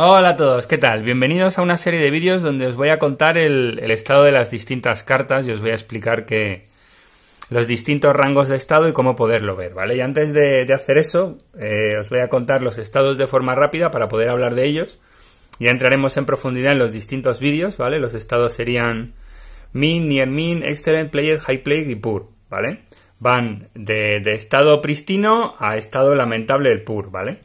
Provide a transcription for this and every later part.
Hola a todos, ¿qué tal? Bienvenidos a una serie de vídeos donde os voy a contar el, estado de las distintas cartas y os voy a explicar que los distintos rangos de estado y cómo poderlo ver, ¿vale? Y antes de, hacer eso, eh, os voy a contar los estados de forma rápida para poder hablar de ellos. y entraremos en profundidad en los distintos vídeos, ¿vale? Los estados serían min, near min, excellent, player, high play y poor, ¿vale? Van de, estado pristino a estado lamentable el poor, ¿vale?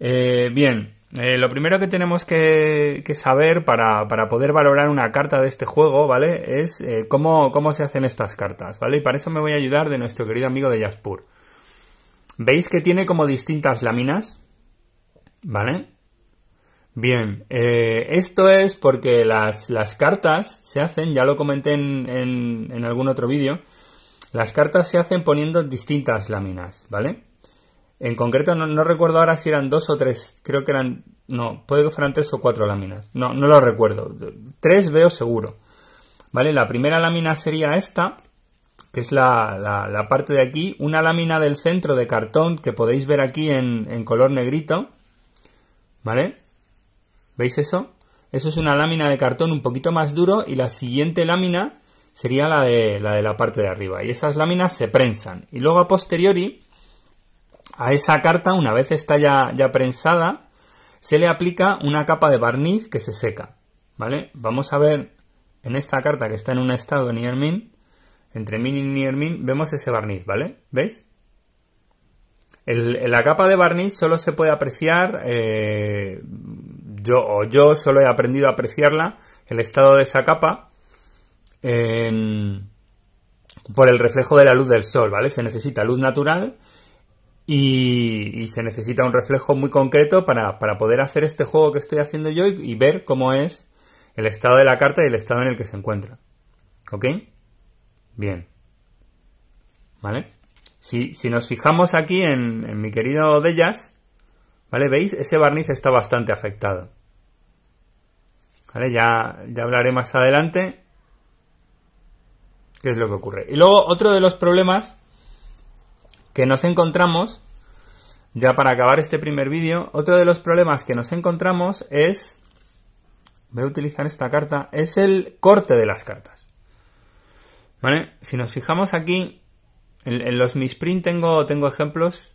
Eh, bien, eh, lo primero que tenemos que, saber para, poder valorar una carta de este juego, ¿vale? Es eh, cómo, se hacen estas cartas, ¿vale? Y para eso me voy a ayudar de nuestro querido amigo de Jaspur. ¿Veis que tiene como distintas láminas? ¿Vale? Bien, eh, esto es porque las, cartas se hacen, ya lo comenté en, en algún otro vídeo, las cartas se hacen poniendo distintas láminas, ¿vale? En concreto, no, recuerdo ahora si eran dos o tres. Creo que eran. No, puede que fueran tres o cuatro láminas. No, no lo recuerdo. Tres veo seguro. ¿Vale? La primera lámina sería esta, que es la, parte de aquí. Una lámina del centro de cartón que podéis ver aquí en, color negrito. ¿Vale? ¿Veis eso? Eso es una lámina de cartón un poquito más duro y la siguiente lámina sería la de la, de la parte de arriba. Y esas láminas se prensan. Y luego a posteriori a esa carta, una vez está ya, prensada, se le aplica una capa de barniz que se seca. ¿Vale? Vamos a ver en esta carta que está en un estado near min, entre min y near vemos ese barniz, ¿vale? ¿Veis? En la capa de barniz solo se puede apreciar, eh, yo o yo solo he aprendido a apreciarla, el estado de esa capa, por el reflejo de la luz del sol, ¿vale? Se necesita luz natural y, se necesita un reflejo muy concreto para, poder hacer este juego que estoy haciendo yo y, ver cómo es el estado de la carta y el estado en el que se encuentra. ¿Ok? Bien. ¿Vale? Si, nos fijamos aquí en, mi querido de ellas, ¿vale? ¿Veis? Ese barniz está bastante afectado. ¿Vale? Ya, ya hablaré más adelante qué es lo que ocurre. Y luego otro de los problemas que nos encontramos, ya para acabar este primer vídeo, otro de los problemas que nos encontramos es, voy a utilizar esta carta, es el corte de las cartas. ¿Vale? Si nos fijamos aquí, en, los misprint tengo, tengo ejemplos,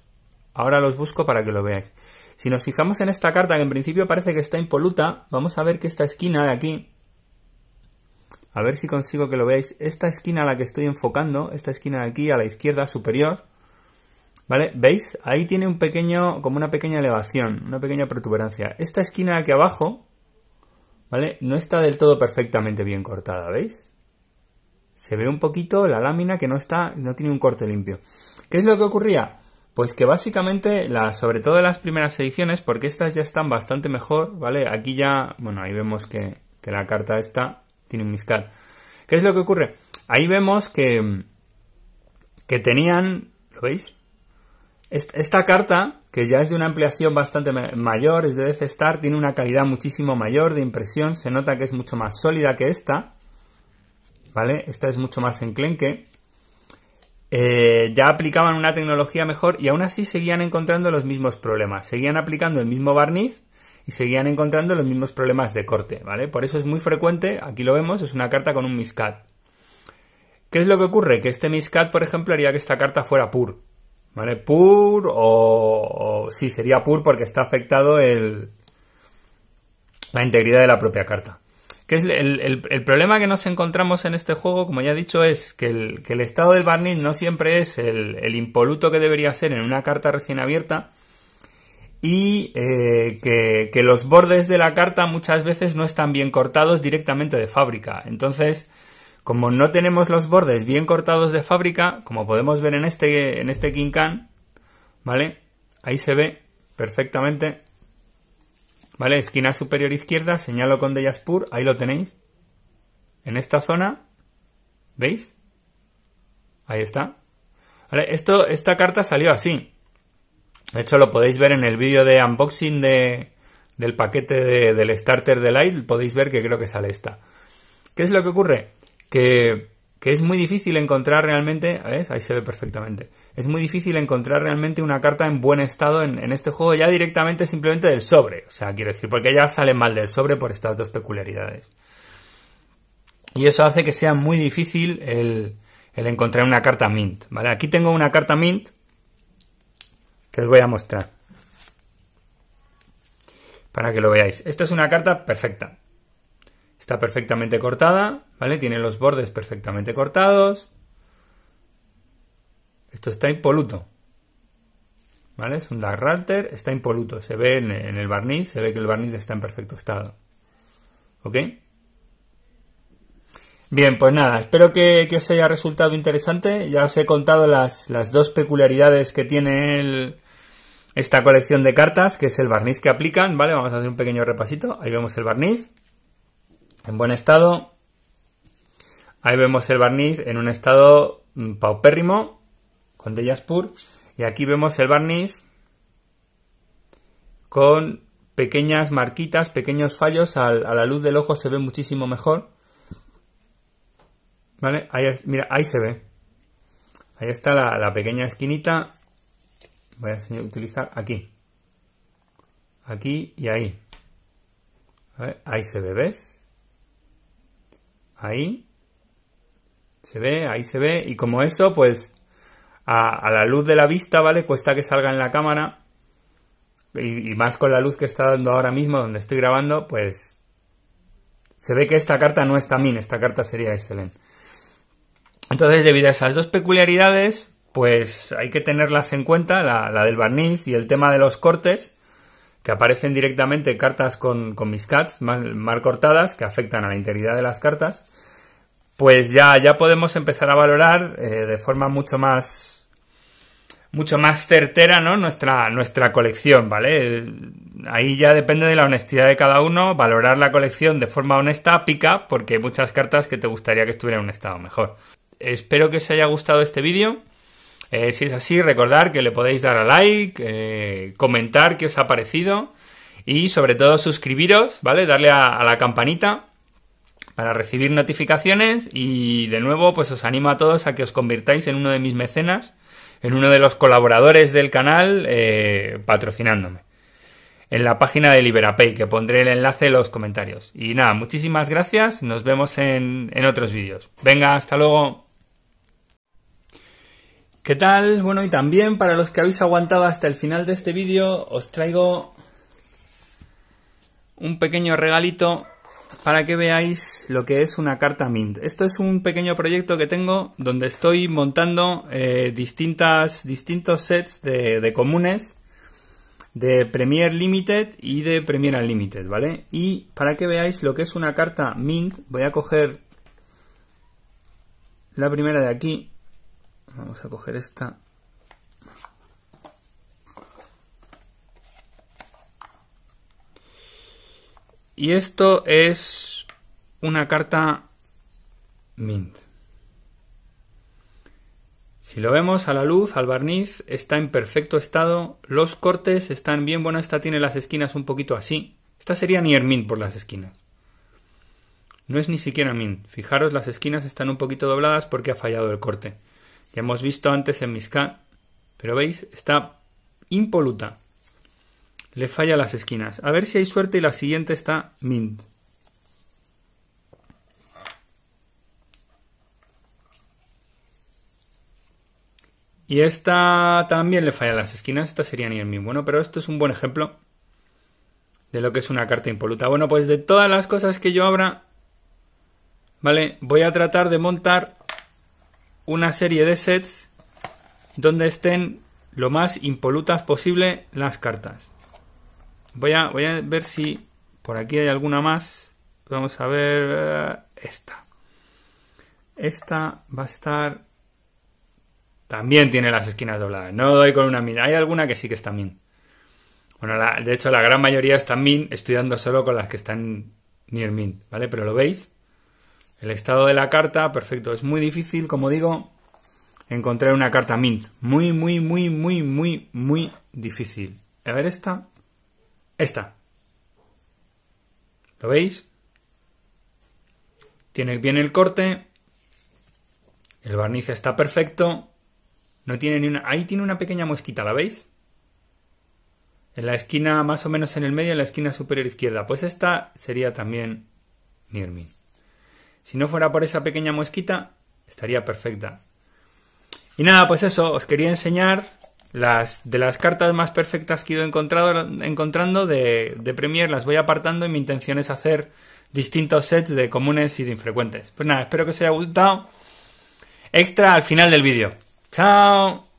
ahora los busco para que lo veáis. Si nos fijamos en esta carta, que en principio parece que está impoluta, vamos a ver que esta esquina de aquí, a ver si consigo que lo veáis, esta esquina a la que estoy enfocando, esta esquina de aquí a la izquierda superior, ¿Vale? ¿Veis? Ahí tiene un pequeño, como una pequeña elevación, una pequeña protuberancia. Esta esquina de aquí abajo, ¿vale? No está del todo perfectamente bien cortada, ¿veis? Se ve un poquito la lámina que no está, no tiene un corte limpio. ¿Qué es lo que ocurría? Pues que básicamente, la, sobre todo las primeras ediciones, porque estas ya están bastante mejor, ¿vale? Aquí ya, bueno, ahí vemos que, que la carta esta tiene un miscal. ¿Qué es lo que ocurre? Ahí vemos que, que tenían, ¿lo veis? Esta carta, que ya es de una ampliación bastante mayor, es de Death Star, tiene una calidad muchísimo mayor de impresión, se nota que es mucho más sólida que esta, ¿vale? Esta es mucho más enclenque. Eh, ya aplicaban una tecnología mejor y aún así seguían encontrando los mismos problemas, seguían aplicando el mismo barniz y seguían encontrando los mismos problemas de corte, ¿vale? Por eso es muy frecuente, aquí lo vemos, es una carta con un miscat. ¿Qué es lo que ocurre? Que este miscat, por ejemplo, haría que esta carta fuera pur, ¿Vale? Pur o, Sí, sería pur porque está afectado el, la integridad de la propia carta. es el, problema que nos encontramos en este juego, como ya he dicho, es que el, estado del barniz no siempre es el, impoluto que debería ser en una carta recién abierta y eh, que, los bordes de la carta muchas veces no están bien cortados directamente de fábrica. Entonces, como no tenemos los bordes bien cortados de fábrica, como podemos ver en este, en este Can, ¿vale? Ahí se ve perfectamente, ¿vale? Esquina superior izquierda, señalo con Dejaspur, ahí lo tenéis. En esta zona, ¿veis? Ahí está. ¿Vale? Esto, esta carta salió así. De hecho, lo podéis ver en el vídeo de unboxing de, del paquete del starter de Light, podéis ver que creo que sale esta. ¿Qué es lo que ocurre? que, es muy difícil encontrar realmente, ¿ves? Ahí se ve perfectamente. Es muy difícil encontrar realmente una carta en buen estado en, este juego ya directamente simplemente del sobre. O sea, quiero decir, porque ya sale mal del sobre por estas dos peculiaridades. Y eso hace que sea muy difícil el, el encontrar una carta mint, ¿vale? Aquí tengo una carta mint que os voy a mostrar para que lo veáis. Esta es una carta perfecta. Está perfectamente cortada, ¿vale? Tiene los bordes perfectamente cortados. Esto está impoluto. ¿Vale? Es un dark está impoluto. Se ve en, el barniz, se ve que el barniz está en perfecto estado. ¿Ok? Bien, pues nada, espero que, os haya resultado interesante. Ya os he contado las, dos peculiaridades que tiene esta colección de cartas, que es el barniz que aplican, ¿vale? Vamos a hacer un pequeño repasito. Ahí vemos el barniz en buen estado. Ahí vemos el barniz en un estado mm, paupérrimo con Dejas Pur. Y aquí vemos el barniz con pequeñas marquitas, pequeños fallos. a la luz del ojo se ve muchísimo mejor. ¿Vale? Ahí mira, ahí se ve. Ahí está la, pequeña esquinita. Voy a utilizar aquí. Aquí y ahí. ahí se ve, ¿ves? Ahí se ve, ahí se ve. Y como eso, pues a, la luz de la vista, ¿vale? Cuesta que salga en la cámara. Y, más con la luz que está dando ahora mismo donde estoy grabando, pues se ve que esta carta no es también, esta carta sería excelente. Entonces, debido a esas dos peculiaridades, pues hay que tenerlas en cuenta, la del barniz y el tema de los cortes, que aparecen directamente cartas con, con mis cats mal, cortadas que afectan a la integridad de las cartas, pues ya, ya podemos empezar a valorar eh, de forma mucho más mucho más certera ¿no? nuestra, nuestra colección, ¿vale? Ahí ya depende de la honestidad de cada uno, valorar la colección de forma honesta pica porque hay muchas cartas que te gustaría que estuvieran en un estado mejor. Espero que os haya gustado este vídeo. Eh, si es así, recordar que le podéis dar a like, eh, comentar qué os ha parecido y sobre todo suscribiros, ¿vale? Darle a, la campanita para recibir notificaciones y de nuevo pues os animo a todos a que os convirtáis en uno de mis mecenas, en uno de los colaboradores del canal eh, patrocinándome. En la página de Liberapay, que pondré el enlace en los comentarios. Y nada, muchísimas gracias, nos vemos en, en otros vídeos. Venga, hasta luego. ¿Qué tal? Bueno, y también para los que habéis aguantado hasta el final de este vídeo, os traigo un pequeño regalito para que veáis lo que es una carta Mint. Esto es un pequeño proyecto que tengo donde estoy montando eh, distintas, distintos sets de, de comunes de Premier Limited y de Premier Unlimited, ¿vale? Y para que veáis lo que es una carta Mint, voy a coger la primera de aquí vamos a coger esta y esto es una carta mint si lo vemos a la luz, al barniz, está en perfecto estado, los cortes están bien, bueno, esta tiene las esquinas un poquito así, esta sería near mint por las esquinas. No es ni siquiera mint, fijaros las esquinas están un poquito dobladas porque ha fallado el corte. Ya hemos visto antes en Misca, pero veis, está impoluta. Le falla las esquinas. A ver si hay suerte y la siguiente está Mint. Y esta también le falla las esquinas. Esta sería ni el Mint. Bueno, pero esto es un buen ejemplo de lo que es una carta impoluta. Bueno, pues de todas las cosas que yo abra, ¿vale? Voy a tratar de montar una serie de sets donde estén lo más impolutas posible las cartas. Voy a, voy a ver si por aquí hay alguna más. Vamos a ver eh, esta. Esta va a estar... También tiene las esquinas dobladas. No doy con una min. Hay alguna que sí que está min. Bueno, la, de hecho la gran mayoría están min. Estoy dando solo con las que están near min. ¿Vale? Pero lo veis. El estado de la carta, perfecto. Es muy difícil, como digo, encontrar una carta mint. Muy, muy, muy, muy, muy, muy difícil. A ver esta. Esta. ¿Lo veis? Tiene bien el corte. El barniz está perfecto. No tiene ni una... Ahí tiene una pequeña mosquita, ¿la veis? En la esquina, más o menos en el medio, en la esquina superior izquierda. Pues esta sería también Mint. Si no fuera por esa pequeña mosquita, estaría perfecta. Y nada, pues eso, os quería enseñar las de las cartas más perfectas que he ido encontrado, encontrando de, de Premiere, las voy apartando y mi intención es hacer distintos sets de comunes y de infrecuentes. Pues nada, espero que os haya gustado. Extra al final del vídeo. ¡Chao!